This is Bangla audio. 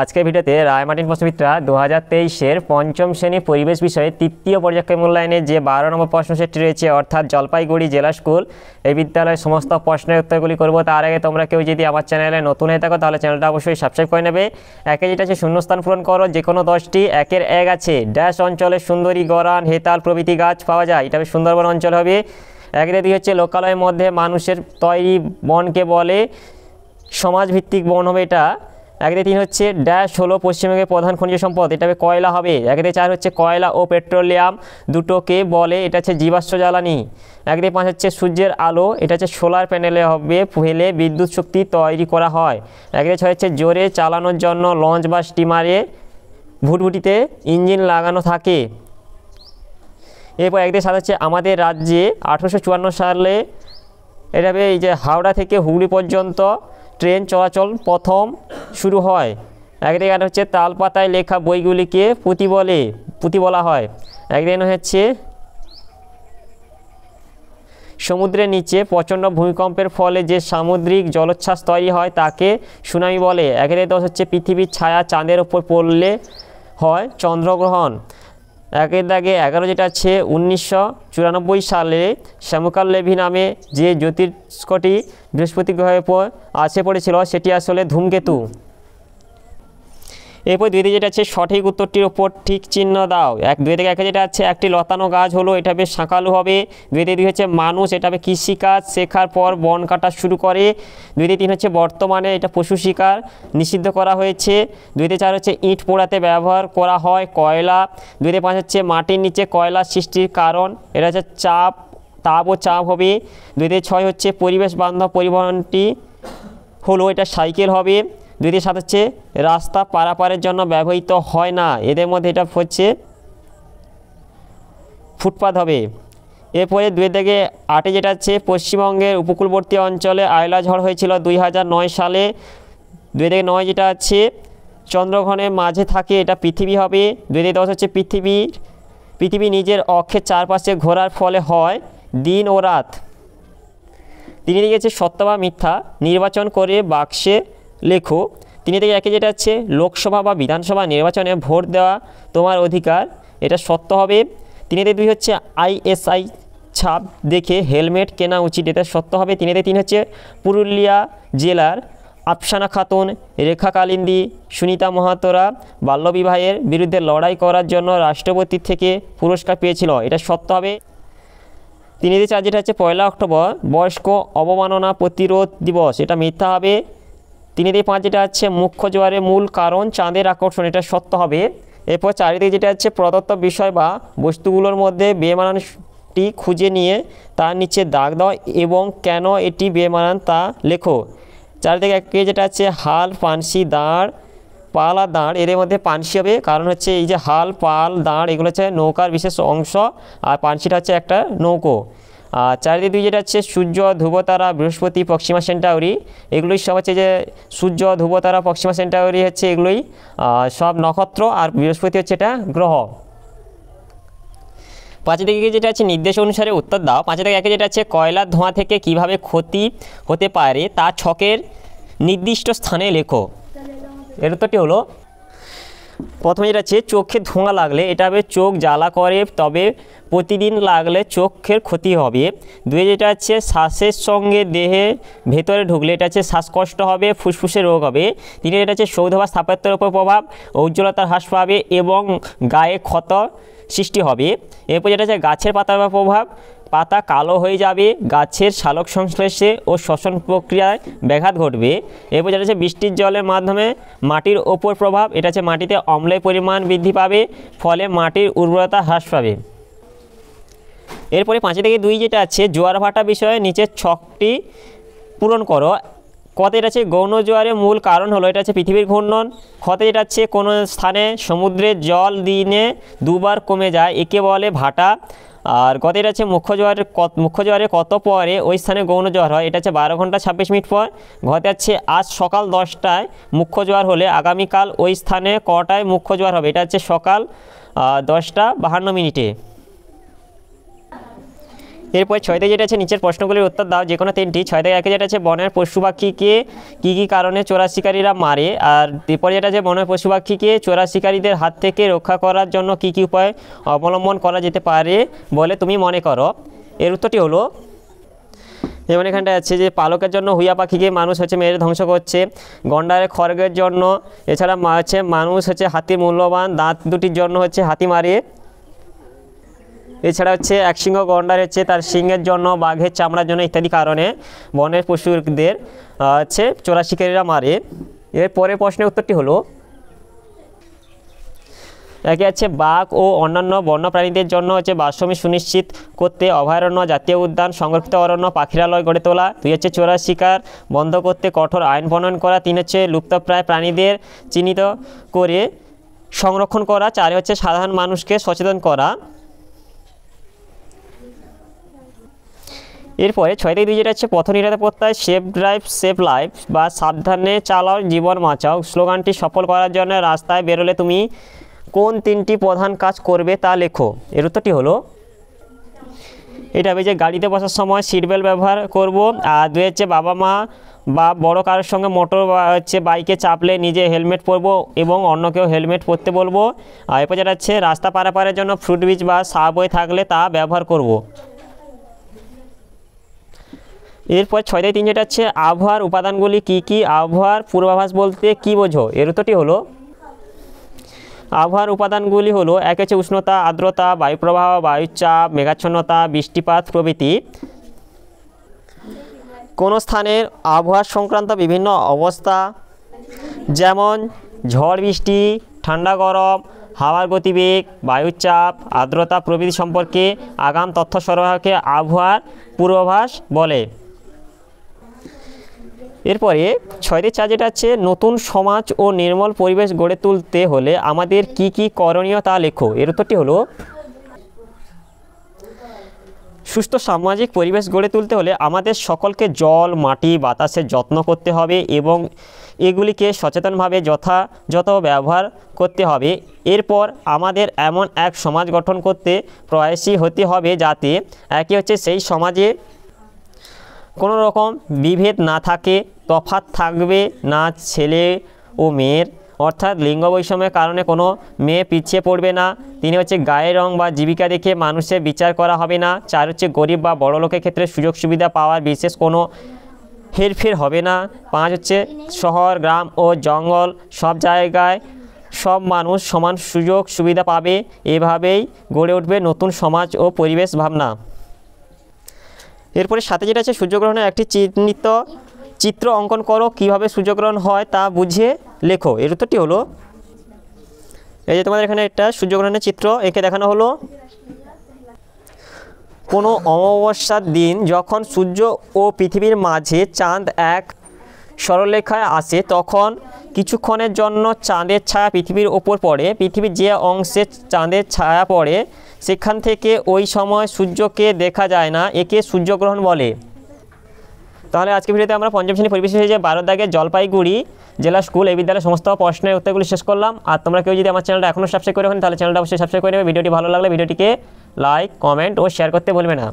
আজকের ভিডিওতে মার্টিন প্রশ্নবিদরা দু হাজার তেইশের পঞ্চম শ্রেণী পরিবেশ বিষয়ে তৃতীয় পর্যায় মূল্যায়নে যে বারো নম্বর প্রশ্ন সেটি রয়েছে অর্থাৎ জলপাইগুড়ি জেলা স্কুল এই বিদ্যালয়ের সমস্ত প্রশ্নের উত্তরগুলি করবো তার আগে তোমরা কেউ যদি আমার চ্যানেলে নতুন হয়ে থাকো তাহলে চ্যানেলটা অবশ্যই সাবস্ক্রাইব করে নেবে একে যেটা আছে শূন্যস্থান পূরণ করো যে কোনো দশটি একের এক আছে ড্যাশ অঞ্চলে সুন্দরী গরান হেতাল প্রভৃতি গাছ পাওয়া যায় এটা সুন্দরবন অঞ্চল হবে এক রেদি হচ্ছে লোকালয়ের মধ্যে মানুষের তৈরি বনকে বলে সমাজভিত্তিক বন হবে এটা একেতে তিন হচ্ছে ড্যাশ হলো পশ্চিমবঙ্গের প্রধান খনিজ সম্পদ এটা হবে কয়লা হবে একেতে চার হচ্ছে কয়লা ও পেট্রোলিয়াম দুটোকে বলে এটা হচ্ছে জীবাশ্ম জ্বালানি একেতে পাঁচ হচ্ছে সূর্যের আলো এটা হচ্ছে সোলার প্যানেলে হবে ফেলে বিদ্যুৎ শক্তি তৈরি করা হয় একেতে ছয় হচ্ছে জোরে চালানোর জন্য লঞ্চ বা স্টিমারে ভুটভুটিতে ইঞ্জিন লাগানো থাকে এরপর একদিন সাত হচ্ছে আমাদের রাজ্যে আঠেরোশো সালে এটা হবে এই যে হাওড়া থেকে হুগলি পর্যন্ত ট্রেন চলাচল প্রথম শুরু হয় এক এখানে হচ্ছে তালপাতায় লেখা বইগুলিকে পুঁতি বলে পুঁতি বলা হয় একদিন হচ্ছে সমুদ্রের নিচে প্রচণ্ড ভূমিকম্পের ফলে যে সামুদ্রিক জলোচ্ছ্বাস তৈরি হয় তাকে সুনামি বলে একদিন দশ হচ্ছে পৃথিবীর ছায়া চাঁদের ওপর পড়লে হয় চন্দ্রগ্রহণ একের দাগে এগারো যেটা আছে উনিশশো সালে শ্যামকাল লেভি নামে যে জ্যোতিষ্কটি বৃহস্পতি গ্রহের পর আছে পড়েছিল সেটি আসলে ধূমকেতু এরপর দুই যেটা আছে সঠিক উত্তরটির ওপর ঠিক চিহ্ন দাও এক দুই থেকে একটা যেটা আছে একটি লতানো গাছ হলো এটা বেশ শাঁকালু হবে দুই থেকে দুই হচ্ছে মানুষ এটা হবে কৃষিকাজ শেখার পর বন কাটা শুরু করে দুই তিন হচ্ছে বর্তমানে এটা পশু শিকার নিষিদ্ধ করা হয়েছে দুই থেকে চার হচ্ছে ইট পোড়াতে ব্যবহার করা হয় কয়লা দুই থেকে পাঁচ হচ্ছে মাটির নিচে কয়লা সৃষ্টির কারণ এটা হচ্ছে চাপ তাপ ও চাপ হবে দুই থেকে ছয় হচ্ছে পরিবেশ বান্ধব পরিবহনটি হলো এটা সাইকেল হবে দ্বিতীয় সাথে সাত হচ্ছে রাস্তা পারাপারের জন্য ব্যবহৃত হয় না এদের মধ্যে এটা হচ্ছে ফুটপাত হবে এরপরে দুই থেকে আটে যেটা হচ্ছে পশ্চিমবঙ্গের উপকূলবর্তী অঞ্চলে আয়লা ঝড় হয়েছিল দুই সালে দুই থেকে নয় যেটা আছে চন্দ্রগ্রহণের মাঝে থাকে এটা পৃথিবী হবে দুই থেকে দশ হচ্ছে পৃথিবীর পৃথিবী নিজের অক্ষের চারপাশে ঘোরার ফলে হয় দিন ও রাত তিনি লিখেছে সত্য বা মিথ্যা নির্বাচন করে বাক্সে লেখো তিনি থেকে একে যেটা হচ্ছে লোকসভা বা বিধানসভা নির্বাচনে ভোট দেওয়া তোমার অধিকার এটা সত্য হবে তিনিতে দুই হচ্ছে আইএসআই ছাপ দেখে হেলমেট কেনা উচিত এটা সত্য হবে তিনিতে তিন হচ্ছে পুরুলিয়া জেলার আফসানা খাতুন রেখা কালিন্দি সুনিতা মাহাতোরা বাল্যবিবাহের বিরুদ্ধে লড়াই করার জন্য রাষ্ট্রপতির থেকে পুরস্কার পেয়েছিল এটা সত্য হবে তিনেতে চার যেটা হচ্ছে পয়লা অক্টোবর বয়স্ক অবমাননা প্রতিরোধ দিবস এটা মিথ্যা হবে দিয়ে পাঁচ যেটা আছে মুখ্য জোয়ারের মূল কারণ চাঁদের আকর্ষণ এটা সত্য হবে এরপর চারিদিকে যেটা আছে প্রদত্ত বিষয় বা বস্তুগুলোর মধ্যে বেমানানটি খুঁজে নিয়ে তার নিচে দাগ দাও এবং কেন এটি বেমানান তা লেখো চারিদিকে একে যেটা আছে হাল পানসি দাঁড় পাল আর দাঁড় এদের মধ্যে পানসি হবে কারণ হচ্ছে এই যে হাল পাল দাঁড় এগুলো হচ্ছে নৌকার বিশেষ অংশ আর পানসিটা হচ্ছে একটা নৌকো চারিদিক দুই যেটা হচ্ছে সূর্য ধ্রুবতারা বৃহস্পতি পশ্চিমা সেন্টাউরি এগুলোই সব হচ্ছে যে সূর্য ধ্রুবতারা পশ্চিমা সেন্টাউরি হচ্ছে এগুলোই সব নক্ষত্র আর বৃহস্পতি হচ্ছে এটা গ্রহ পাঁচে থেকে যেটা আছে নির্দেশ অনুসারে উত্তর দাও পাঁচে থেকে একে যেটা আছে কয়লার ধোঁয়া থেকে কিভাবে ক্ষতি হতে পারে তা ছকের নির্দিষ্ট স্থানে লেখো এর উত্তরটি হলো প্রথমে যেটা হচ্ছে চোখে ধোঁয়া লাগলে এটা হবে চোখ জ্বালা করে তবে প্রতিদিন লাগলে চোখের ক্ষতি হবে দুয়ে যেটা হচ্ছে শ্বাসের সঙ্গে দেহে ভেতরে ঢুকলে এটা হচ্ছে শ্বাসকষ্ট হবে ফুসফুসে রোগ হবে তিনি যেটা হচ্ছে সৌধ বা স্থাপত্যের ওপর প্রভাব উজ্জ্বলতার হ্রাস পাবে এবং গায়ে ক্ষত সৃষ্টি হবে এরপর যেটা হচ্ছে গাছের পাতার প্রভাব পাতা কালো হয়ে যাবে গাছের শালক সংশ্লেষে ও শ্বসন প্রক্রিয়ায় ব্যাঘাত ঘটবে এরপর যেটা হচ্ছে বৃষ্টির জলের মাধ্যমে মাটির ওপর প্রভাব এটা হচ্ছে মাটিতে অম্লের পরিমাণ বৃদ্ধি পাবে ফলে মাটির উর্বরতা হ্রাস পাবে এরপরে পাঁচে থেকে দুই যেটা আছে জোয়ার ভাটা বিষয়ে নিচের ছকটি পূরণ করো কতে এটা হচ্ছে গৌণ জোয়ারের মূল কারণ হলো এটা হচ্ছে পৃথিবীর ঘূর্ণন ক্ষতে এটা হচ্ছে কোনো স্থানে সমুদ্রের জল দিনে দুবার কমে যায় একে বলে ভাটা আর কত এটা হচ্ছে মুখ্য জোয়ারের কত মুখ্য জোয়ারের কত পরে ওই স্থানে গৌণ জোয়ার হয় এটা হচ্ছে বারো ঘন্টা ছাব্বিশ মিনিট পর ঘতে আছে আজ সকাল দশটায় মুখ্য জোয়ার হলে আগামীকাল ওই স্থানে কটায় মুখ্য জোয়ার হবে এটা হচ্ছে সকাল দশটা বাহান্ন মিনিটে এরপর ছয়তে যেটা আছে নিচের প্রশ্নগুলির উত্তর দাও যে কোনো তিনটি ছয়তে একে যেটা আছে বনের পশু পাখিকে কী কী কারণে চোরা শিকারীরা মারে আর এরপর যেটা আছে বনের পশু পাখিকে চোরা শিকারীদের হাত থেকে রক্ষা করার জন্য কি কি উপায় অবলম্বন করা যেতে পারে বলে তুমি মনে করো এর উত্তরটি হলো যেমন এখানটা আছে যে পালকের জন্য হুইয়া পাখিকে মানুষ হচ্ছে মেরে ধ্বংস করছে গন্ডারের খড়গের জন্য এছাড়া হচ্ছে মানুষ হচ্ছে হাতি মূল্যবান দাঁত দুটির জন্য হচ্ছে হাতি মারে এছাড়া হচ্ছে এক সিংহ গন্ডার হচ্ছে তার সিংহের জন্য বাঘের চামড়ার জন্য ইত্যাদি কারণে বনের পশুদের হচ্ছে চোরা শিকারীরা মারে এর পরের প্রশ্নের উত্তরটি হলো একে আছে বাঘ ও অন্যান্য বন্যপ্রাণীদের জন্য হচ্ছে বাসভূমি সুনিশ্চিত করতে অভয়ারণ্য জাতীয় উদ্যান সংরক্ষিত অরণ্য পাখিরালয় গড়ে তোলা দুই হচ্ছে চোরা শিকার বন্ধ করতে কঠোর আইন প্রণয়ন করা তিন হচ্ছে লুপ্তপ্রায় প্রাণীদের চিহ্নিত করে সংরক্ষণ করা চারে হচ্ছে সাধারণ মানুষকে সচেতন করা এরপরে ছয় থেকে দিয়ে যেটা হচ্ছে পথ নিরাপত্তা প্রত্যয় সেফ ড্রাইভ সেফ লাইফ বা সাবধানে চালাও জীবন বাঁচাও স্লোগানটি সফল করার জন্য রাস্তায় বেরোলে তুমি কোন তিনটি প্রধান কাজ করবে তা লেখো এর উত্তরটি হলো এটা হবে যে গাড়িতে বসার সময় সিট বেল্ট ব্যবহার করব আর দুই হচ্ছে বাবা মা বা বড় কারোর সঙ্গে মোটর বা হচ্ছে বাইকে চাপলে নিজে হেলমেট পরবো এবং অন্য কেউ হেলমেট পরতে বলবো আর এরপর যেটা হচ্ছে রাস্তা পারাপারের জন্য ফ্রুট ব্রিজ বা সাবওয়ে থাকলে তা ব্যবহার করব। এরপর ছয় থেকে তিন যেটা হচ্ছে আবহাওয়ার উপাদানগুলি কি কি আবহাওয়ার পূর্বাভাস বলতে কি বোঝো এর উত্তরটি হলো আবহাওয়ার উপাদানগুলি হলো এক হচ্ছে উষ্ণতা আর্দ্রতা বায়ুপ্রবাহ বায়ুচাপ মেঘাচ্ছন্নতা বৃষ্টিপাত প্রভৃতি কোনো স্থানের আবহাওয়া সংক্রান্ত বিভিন্ন অবস্থা যেমন ঝড় বৃষ্টি ঠান্ডা গরম হাওয়ার গতিবেগ বায়ুচাপ আর্দ্রতা প্রভৃতি সম্পর্কে আগাম তথ্য সরবরাহকে আবহাওয়ার পূর্বাভাস বলে এরপরে ছয়তে চার যেটা আছে নতুন সমাজ ও নির্মল পরিবেশ গড়ে তুলতে হলে আমাদের কি কি করণীয় তা লেখো এর উত্তরটি হলো সুস্থ সামাজিক পরিবেশ গড়ে তুলতে হলে আমাদের সকলকে জল মাটি বাতাসের যত্ন করতে হবে এবং এগুলিকে সচেতনভাবে যথাযথ ব্যবহার করতে হবে এরপর আমাদের এমন এক সমাজ গঠন করতে প্রয়াসী হতে হবে যাতে একই হচ্ছে সেই সমাজে কোনো রকম বিভেদ না থাকে তফাৎ থাকবে না ছেলে ও মেয়ের অর্থাৎ লিঙ্গ বৈষম্যের কারণে কোনো মেয়ে পিছিয়ে পড়বে না তিনি হচ্ছে গায়ের রং বা জীবিকা দেখে মানুষের বিচার করা হবে না চার হচ্ছে গরিব বা লোকের ক্ষেত্রে সুযোগ সুবিধা পাওয়ার বিশেষ কোনো হেরফের হবে না পাঁচ হচ্ছে শহর গ্রাম ও জঙ্গল সব জায়গায় সব মানুষ সমান সুযোগ সুবিধা পাবে এভাবেই গড়ে উঠবে নতুন সমাজ ও পরিবেশ ভাবনা এরপরে সাথে যেটা আছে সূর্যগ্রহণের একটি চিহ্নিত চিত্র অঙ্কন করো কিভাবে সূর্যগ্রহণ হয় তা বুঝিয়ে লেখো এর উত্তরটি হলো এই যে তোমাদের এখানে একটা সূর্যগ্রহণের চিত্র একে দেখানো হলো কোনো অমাবস্যার দিন যখন সূর্য ও পৃথিবীর মাঝে চাঁদ এক সরলরেখায় আসে তখন কিছুক্ষণের জন্য চাঁদের ছায়া পৃথিবীর ওপর পড়ে পৃথিবীর যে অংশে চাঁদের ছায়া পড়ে সেখান থেকে ওই সময় সূর্যকে দেখা যায় না একে সূর্যগ্রহণ বলে তাহলে আজকে ভিডিওতে আমরা পঞ্চম শ্রেণী পরিবেশ যে বারো দাগে জলপাইগুড়ি জেলা স্কুল এই বিদ্যালয়ের সমস্ত প্রশ্নের উত্তরগুলি শেষ করলাম আর তোমরা কেউ যদি আমার চ্যানেলটা এখনও সাবস্ক্রাইব করে তাহলে চ্যানেলটা অবশ্যই সাবস্ক্রাইব করে নেবে ভিডিওটি ভালো লাগলে ভিডিওটিকে লাইক কমেন্ট ও শেয়ার করতে বলবে না